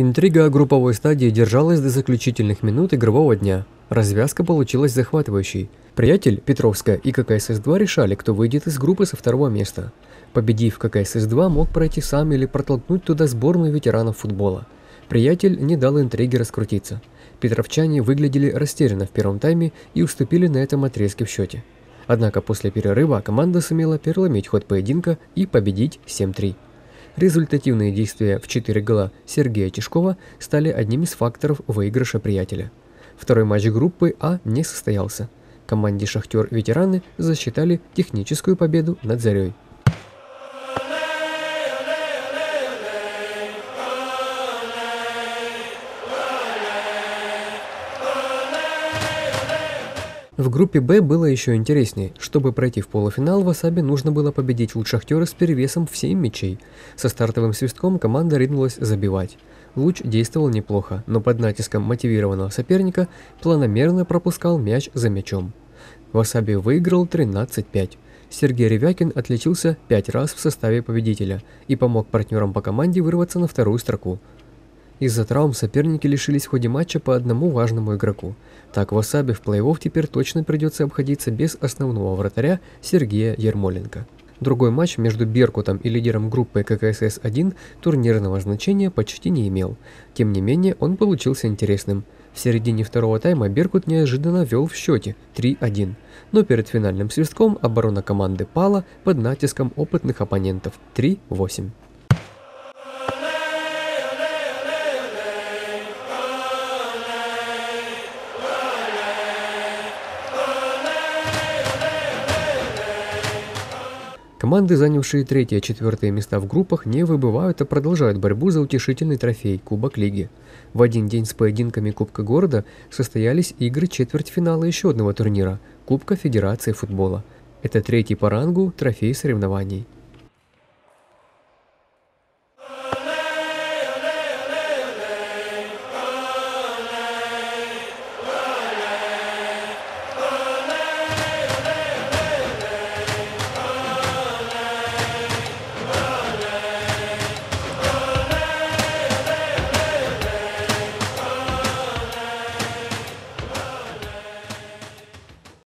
Интрига о групповой стадии держалась до заключительных минут игрового дня. Развязка получилась захватывающей. Приятель, Петровская и ККСС-2 решали, кто выйдет из группы со второго места. Победив ККСС-2, мог пройти сам или протолкнуть туда сборную ветеранов футбола. Приятель не дал интриге раскрутиться. Петровчане выглядели растерянно в первом тайме и уступили на этом отрезке в счете. Однако после перерыва команда сумела переломить ход поединка и победить 7-3. Результативные действия в 4 гола Сергея Тишкова стали одним из факторов выигрыша приятеля. Второй матч группы А не состоялся. Команде «Шахтер-ветераны» засчитали техническую победу над «Зарей». В группе «Б» было еще интереснее. Чтобы пройти в полуфинал, Васаби нужно было победить шахтера с перевесом в 7 мячей. Со стартовым свистком команда ринулась забивать. Луч действовал неплохо, но под натиском мотивированного соперника планомерно пропускал мяч за мячом. Васаби выиграл 13-5. Сергей Ревякин отличился 5 раз в составе победителя и помог партнерам по команде вырваться на вторую строку – из-за травм соперники лишились в ходе матча по одному важному игроку. Так Васаби в плей-офф теперь точно придется обходиться без основного вратаря Сергея Ермоленко. Другой матч между Беркутом и лидером группы ККСС-1 турнирного значения почти не имел. Тем не менее, он получился интересным. В середине второго тайма Беркут неожиданно вел в счете 3-1, но перед финальным свистком оборона команды пала под натиском опытных оппонентов 3-8. Команды, занявшие третье и четвертое места в группах, не выбывают, а продолжают борьбу за утешительный трофей – Кубок Лиги. В один день с поединками Кубка города состоялись игры четвертьфинала еще одного турнира – Кубка Федерации футбола. Это третий по рангу трофей соревнований.